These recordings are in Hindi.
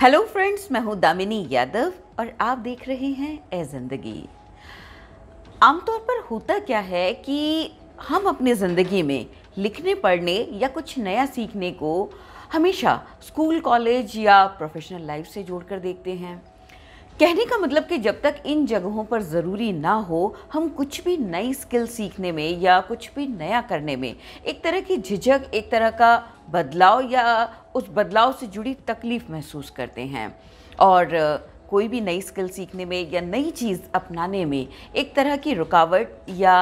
हेलो फ्रेंड्स मैं हूं दामिनी यादव और आप देख रहे हैं ए ज़िंदगी आमतौर पर होता क्या है कि हम अपने ज़िंदगी में लिखने पढ़ने या कुछ नया सीखने को हमेशा स्कूल कॉलेज या प्रोफेशनल लाइफ से जोड़कर देखते हैं कहने का मतलब कि जब तक इन जगहों पर ज़रूरी ना हो हम कुछ भी नई स्किल सीखने में या कुछ भी नया करने में एक तरह की झिझक एक तरह का बदलाव या उस बदलाव से जुड़ी तकलीफ़ महसूस करते हैं और कोई भी नई स्किल सीखने में या नई चीज़ अपनाने में एक तरह की रुकावट या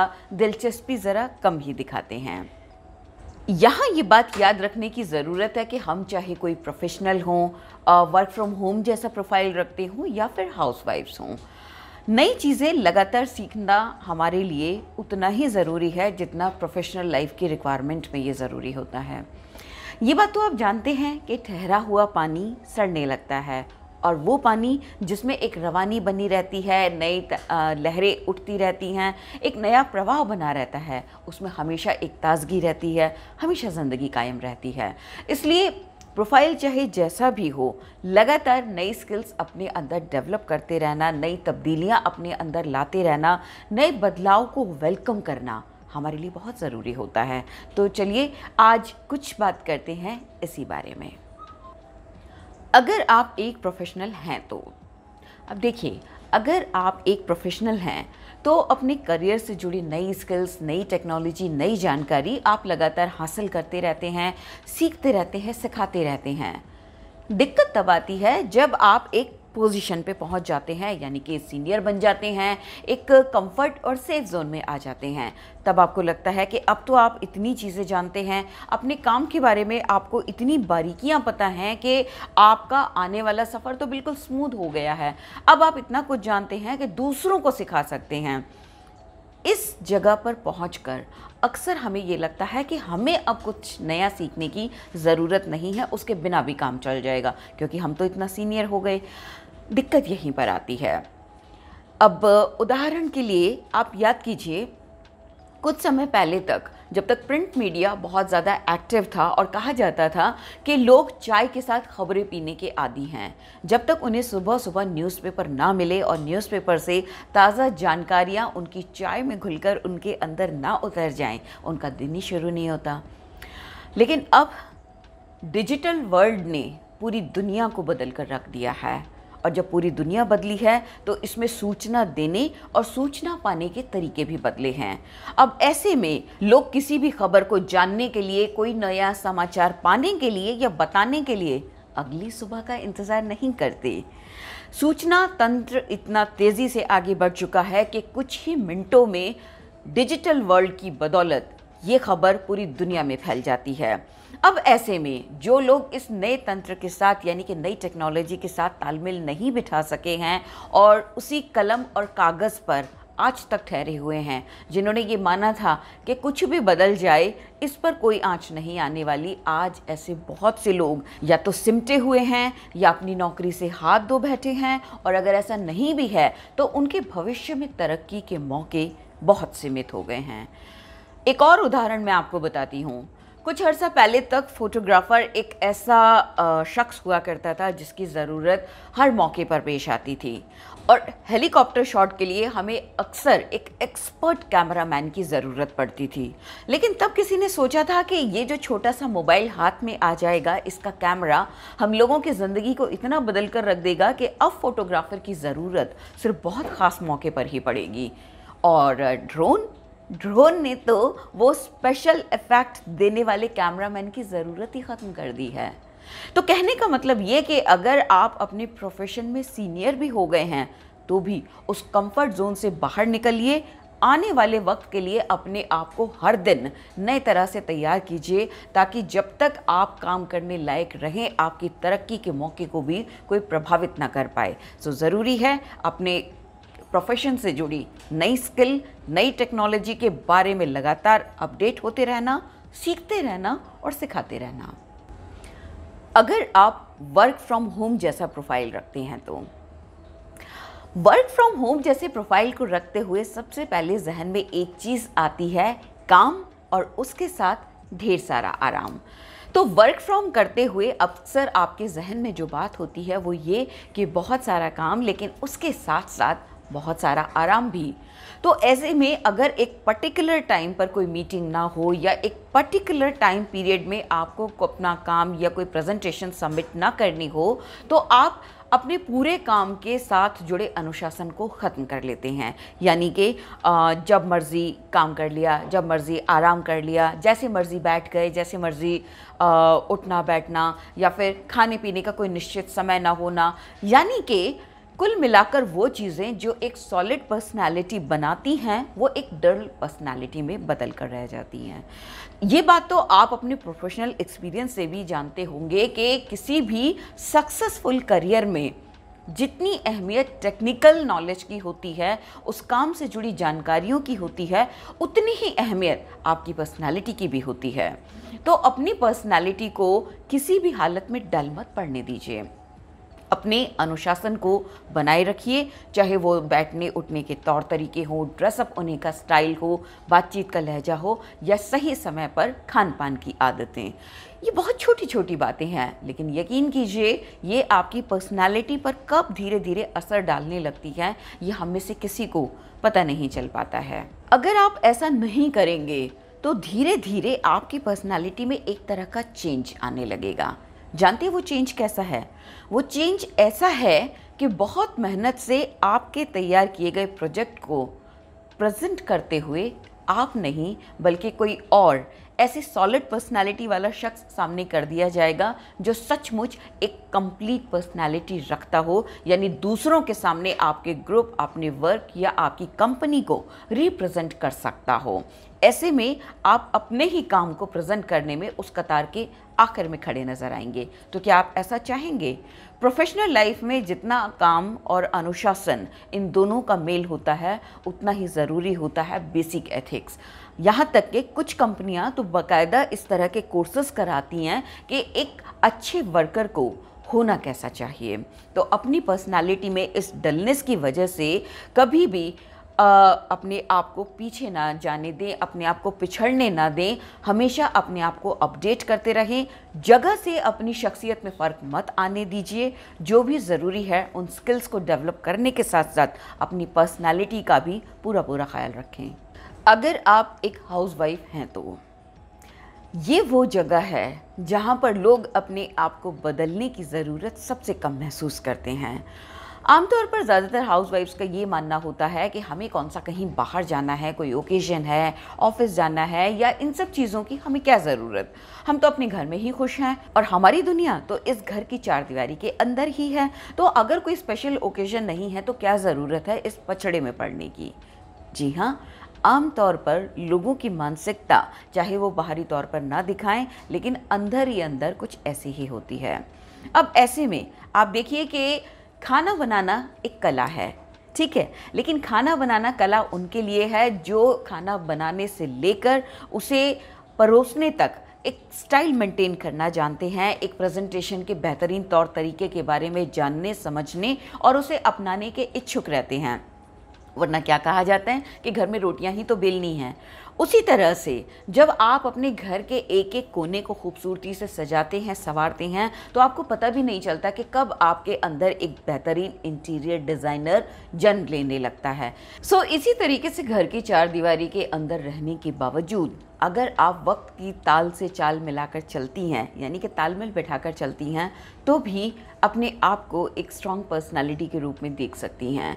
दिलचस्पी ज़रा कम ही दिखाते हैं यहाँ ये बात याद रखने की ज़रूरत है कि हम चाहे कोई प्रोफेशनल हों वर्क फ्रॉम होम जैसा प्रोफाइल रखते हों या फिर हाउसवाइफ्स हों नई चीज़ें लगातार सीखना हमारे लिए उतना ही ज़रूरी है जितना प्रोफेशनल लाइफ की रिक्वायरमेंट में ये ज़रूरी होता है ये बात तो आप जानते हैं कि ठहरा हुआ पानी सड़ने लगता है और वो पानी जिसमें एक रवानी बनी रहती है नई लहरें उठती रहती हैं एक नया प्रवाह बना रहता है उसमें हमेशा एक ताजगी रहती है हमेशा ज़िंदगी कायम रहती है इसलिए प्रोफाइल चाहे जैसा भी हो लगातार नई स्किल्स अपने अंदर डेवलप करते रहना नई तब्दीलियां अपने अंदर लाते रहना नए बदलाव को वेलकम करना हमारे लिए बहुत ज़रूरी होता है तो चलिए आज कुछ बात करते हैं इसी बारे में अगर आप एक प्रोफेशनल हैं तो अब देखिए अगर आप एक प्रोफेशनल हैं तो अपने करियर से जुड़ी नई स्किल्स नई टेक्नोलॉजी नई जानकारी आप लगातार हासिल करते रहते हैं सीखते रहते हैं सिखाते रहते हैं दिक्कत तब आती है जब आप एक पोजीशन पे पहुंच जाते हैं यानी कि सीनियर बन जाते हैं एक कंफर्ट और सेफ जोन में आ जाते हैं तब आपको लगता है कि अब तो आप इतनी चीज़ें जानते हैं अपने काम के बारे में आपको इतनी बारीकियां पता हैं कि आपका आने वाला सफ़र तो बिल्कुल स्मूथ हो गया है अब आप इतना कुछ जानते हैं कि दूसरों को सिखा सकते हैं इस जगह पर पहुँच अक्सर हमें ये लगता है कि हमें अब कुछ नया सीखने की ज़रूरत नहीं है उसके बिना भी काम चल जाएगा क्योंकि हम तो इतना सीनियर हो गए दिक्कत यहीं पर आती है अब उदाहरण के लिए आप याद कीजिए कुछ समय पहले तक जब तक प्रिंट मीडिया बहुत ज़्यादा एक्टिव था और कहा जाता था कि लोग चाय के साथ खबरें पीने के आदि हैं जब तक उन्हें सुबह सुबह न्यूज़पेपर ना मिले और न्यूज़पेपर से ताज़ा जानकारियाँ उनकी चाय में घुलकर उनके अंदर ना उतर जाएं, उनका दिन ही शुरू नहीं होता लेकिन अब डिजिटल वर्ल्ड ने पूरी दुनिया को बदल कर रख दिया है और जब पूरी दुनिया बदली है तो इसमें सूचना देने और सूचना पाने के तरीके भी बदले हैं अब ऐसे में लोग किसी भी खबर को जानने के लिए कोई नया समाचार पाने के लिए या बताने के लिए अगली सुबह का इंतज़ार नहीं करते सूचना तंत्र इतना तेज़ी से आगे बढ़ चुका है कि कुछ ही मिनटों में डिजिटल वर्ल्ड की बदौलत ये खबर पूरी दुनिया में फैल जाती है अब ऐसे में जो लोग इस नए तंत्र के साथ यानी कि नई टेक्नोलॉजी के साथ तालमेल नहीं बिठा सके हैं और उसी कलम और कागज़ पर आज तक ठहरे हुए हैं जिन्होंने ये माना था कि कुछ भी बदल जाए इस पर कोई आँच नहीं आने वाली आज ऐसे बहुत से लोग या तो सिमटे हुए हैं या अपनी नौकरी से हाथ धो बैठे हैं और अगर ऐसा नहीं भी है तो उनके भविष्य में तरक्की के मौके बहुत सीमित हो गए हैं एक और उदाहरण मैं आपको बताती हूँ कुछ अर्सा पहले तक फोटोग्राफ़र एक ऐसा शख्स हुआ करता था जिसकी ज़रूरत हर मौके पर पेश आती थी और हेलीकॉप्टर शॉट के लिए हमें अक्सर एक एक्सपर्ट कैमरामैन की ज़रूरत पड़ती थी लेकिन तब किसी ने सोचा था कि ये जो छोटा सा मोबाइल हाथ में आ जाएगा इसका कैमरा हम लोगों की ज़िंदगी को इतना बदल कर रख देगा कि अब फोटोग्राफ़र की ज़रूरत सिर्फ बहुत ख़ास मौके पर ही पड़ेगी और ड्रोन ड्रोन ने तो वो स्पेशल इफ़ेक्ट देने वाले कैमरामैन की ज़रूरत ही ख़त्म कर दी है तो कहने का मतलब ये कि अगर आप अपने प्रोफेशन में सीनियर भी हो गए हैं तो भी उस कंफर्ट जोन से बाहर निकलिए आने वाले वक्त के लिए अपने आप को हर दिन नए तरह से तैयार कीजिए ताकि जब तक आप काम करने लायक रहें आपकी तरक्की के मौके को भी कोई प्रभावित ना कर पाए सो ज़रूरी है अपने प्रोफेशन से जुड़ी नई स्किल नई टेक्नोलॉजी के बारे में लगातार अपडेट होते रहना सीखते रहना और सिखाते रहना अगर आप वर्क फ्रॉम होम जैसा प्रोफाइल रखते हैं तो वर्क फ्रॉम होम जैसे प्रोफाइल को रखते हुए सबसे पहले जहन में एक चीज़ आती है काम और उसके साथ ढेर सारा आराम तो वर्क फ्रॉम करते हुए अक्सर आपके जहन में जो बात होती है वो ये कि बहुत सारा काम लेकिन उसके साथ साथ बहुत सारा आराम भी तो ऐसे में अगर एक पर्टिकुलर टाइम पर कोई मीटिंग ना हो या एक पर्टिकुलर टाइम पीरियड में आपको अपना काम या कोई प्रेजेंटेशन सबमिट ना करनी हो तो आप अपने पूरे काम के साथ जुड़े अनुशासन को ख़त्म कर लेते हैं यानी कि जब मर्ज़ी काम कर लिया जब मर्ज़ी आराम कर लिया जैसे मर्ज़ी बैठ गए जैसे मर्ज़ी उठना बैठना या फिर खाने पीने का कोई निश्चित समय ना होना यानी कि कुल मिलाकर वो चीज़ें जो एक सॉलिड पर्सनालिटी बनाती हैं वो एक डल पर्सनालिटी में बदल कर रह जाती हैं ये बात तो आप अपने प्रोफेशनल एक्सपीरियंस से भी जानते होंगे कि किसी भी सक्सेसफुल करियर में जितनी अहमियत टेक्निकल नॉलेज की होती है उस काम से जुड़ी जानकारियों की होती है उतनी ही अहमियत आपकी पर्सनालिटी की भी होती है तो अपनी पर्सनालिटी को किसी भी हालत में डल मत पढ़ने दीजिए अपने अनुशासन को बनाए रखिए चाहे वो बैठने उठने के तौर तरीके हों ड्रेसअप उन्हें का स्टाइल हो बातचीत का लहजा हो या सही समय पर खान पान की आदतें ये बहुत छोटी छोटी बातें हैं लेकिन यकीन कीजिए ये आपकी पर्सनालिटी पर कब धीरे धीरे असर डालने लगती है ये हम में से किसी को पता नहीं चल पाता है अगर आप ऐसा नहीं करेंगे तो धीरे धीरे आपकी पर्सनालिटी में एक तरह का चेंज आने लगेगा जानते हैं वो चेंज कैसा है वो चेंज ऐसा है कि बहुत मेहनत से आपके तैयार किए गए प्रोजेक्ट को प्रेजेंट करते हुए आप नहीं बल्कि कोई और ऐसे सॉलिड पर्सनालिटी वाला शख्स सामने कर दिया जाएगा जो सचमुच एक कंप्लीट पर्सनालिटी रखता हो यानी दूसरों के सामने आपके ग्रुप अपने वर्क या आपकी कंपनी को रिप्रेजेंट कर सकता हो ऐसे में आप अपने ही काम को प्रेजेंट करने में उस कतार के आखिर में खड़े नज़र आएंगे तो क्या आप ऐसा चाहेंगे प्रोफेशनल लाइफ में जितना काम और अनुशासन इन दोनों का मेल होता है उतना ही ज़रूरी होता है बेसिक एथिक्स यहाँ तक कि कुछ कंपनियाँ तो बाकायदा इस तरह के कोर्सेस कराती हैं कि एक अच्छे वर्कर को होना कैसा चाहिए तो अपनी पर्सनालिटी में इस डलनेस की वजह से कभी भी अपने आप को पीछे ना जाने दें अपने आप को पिछड़ने ना दें हमेशा अपने आप को अपडेट करते रहें जगह से अपनी शख्सियत में फ़र्क मत आने दीजिए जो भी ज़रूरी है उन स्किल्स को डेवलप करने के साथ साथ अपनी पर्सनालिटी का भी पूरा पूरा ख्याल रखें अगर आप एक हाउसवाइफ हैं तो ये वो जगह है जहाँ पर लोग अपने आप को बदलने की ज़रूरत सबसे कम महसूस करते हैं आमतौर पर ज़्यादातर हाउस वाइफ्स का ये मानना होता है कि हमें कौन सा कहीं बाहर जाना है कोई ओकेजन है ऑफिस जाना है या इन सब चीज़ों की हमें क्या ज़रूरत हम तो अपने घर में ही खुश हैं और हमारी दुनिया तो इस घर की चार दीवारी के अंदर ही है तो अगर कोई स्पेशल ओकेजन नहीं है तो क्या ज़रूरत है इस पचड़े में पड़ने की जी हाँ आमतौर पर लोगों की मानसिकता चाहे वो बाहरी तौर पर ना दिखाएं लेकिन अंदर ही अंदर कुछ ऐसी ही होती है अब ऐसे में आप देखिए कि खाना बनाना एक कला है ठीक है लेकिन खाना बनाना कला उनके लिए है जो खाना बनाने से लेकर उसे परोसने तक एक स्टाइल मेंटेन करना जानते हैं एक प्रेजेंटेशन के बेहतरीन तौर तरीके के बारे में जानने समझने और उसे अपनाने के इच्छुक रहते हैं वरना क्या कहा जाता है कि घर में रोटियां ही तो बेलनी हैं उसी तरह से जब आप अपने घर के एक एक कोने को खूबसूरती से सजाते हैं संवारते हैं तो आपको पता भी नहीं चलता कि कब आपके अंदर एक बेहतरीन इंटीरियर डिज़ाइनर जन्म लेने लगता है सो so, इसी तरीके से घर की चार दीवारी के अंदर रहने के बावजूद अगर आप वक्त की ताल से चाल मिलाकर चलती हैं यानी कि तालमेल बैठाकर चलती हैं तो भी अपने आप को एक स्ट्रॉन्ग पर्सनालिटी के रूप में देख सकती हैं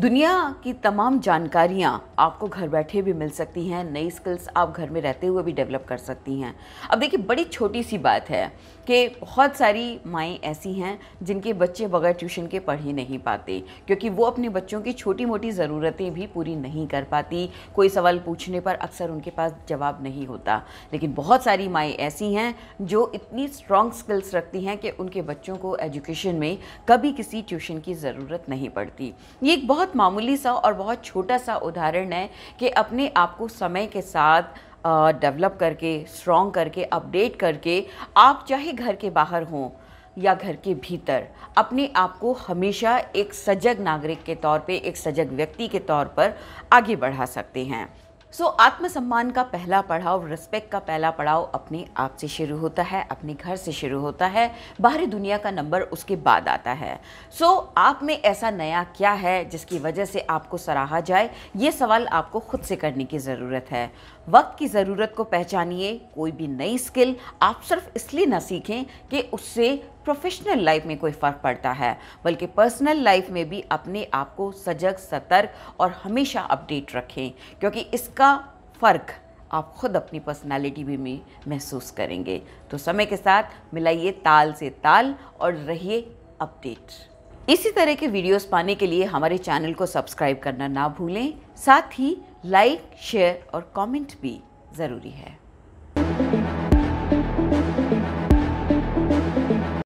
दुनिया की तमाम जानकारियाँ आपको घर बैठे भी मिल सकती हैं नई स्किल्स आप घर में रहते हुए भी डेवलप कर सकती हैं अब देखिए बड़ी छोटी सी बात है कि बहुत सारी माएँ ऐसी हैं जिनके बच्चे बगैर ट्यूशन के पढ़ ही नहीं पाते क्योंकि वो अपने बच्चों की छोटी मोटी ज़रूरतें भी पूरी नहीं कर पाती कोई सवाल पूछने पर अक्सर उनके पास जवाब लाभ नहीं होता लेकिन बहुत सारी माएँ ऐसी हैं जो इतनी स्ट्रॉन्ग स्किल्स रखती हैं कि उनके बच्चों को एजुकेशन में कभी किसी ट्यूशन की ज़रूरत नहीं पड़ती ये एक बहुत मामूली सा और बहुत छोटा सा उदाहरण है कि अपने आप को समय के साथ डेवलप करके स्ट्रॉन्ग करके अपडेट करके आप चाहे घर के बाहर हों या घर के भीतर अपने आप को हमेशा एक सजग नागरिक के तौर पे एक सजग व्यक्ति के तौर पर आगे बढ़ा सकते हैं सो so, आत्मसम्मान का पहला पड़ाव रिस्पेक्ट का पहला पड़ाव अपने आप से शुरू होता है अपने घर से शुरू होता है बाहरी दुनिया का नंबर उसके बाद आता है सो so, आप में ऐसा नया क्या है जिसकी वजह से आपको सराहा जाए ये सवाल आपको खुद से करने की ज़रूरत है वक्त की ज़रूरत को पहचानिए कोई भी नई स्किल आप सिर्फ इसलिए ना सीखें कि उससे प्रोफेशनल लाइफ में कोई फ़र्क पड़ता है बल्कि पर्सनल लाइफ में भी अपने आप को सजग सतर्क और हमेशा अपडेट रखें क्योंकि इसका फ़र्क आप खुद अपनी पर्सनालिटी भी में महसूस करेंगे तो समय के साथ मिलाइए ताल से ताल और रहिए अपडेट इसी तरह के वीडियोस पाने के लिए हमारे चैनल को सब्सक्राइब करना ना भूलें साथ ही लाइक शेयर और कमेंट भी ज़रूरी है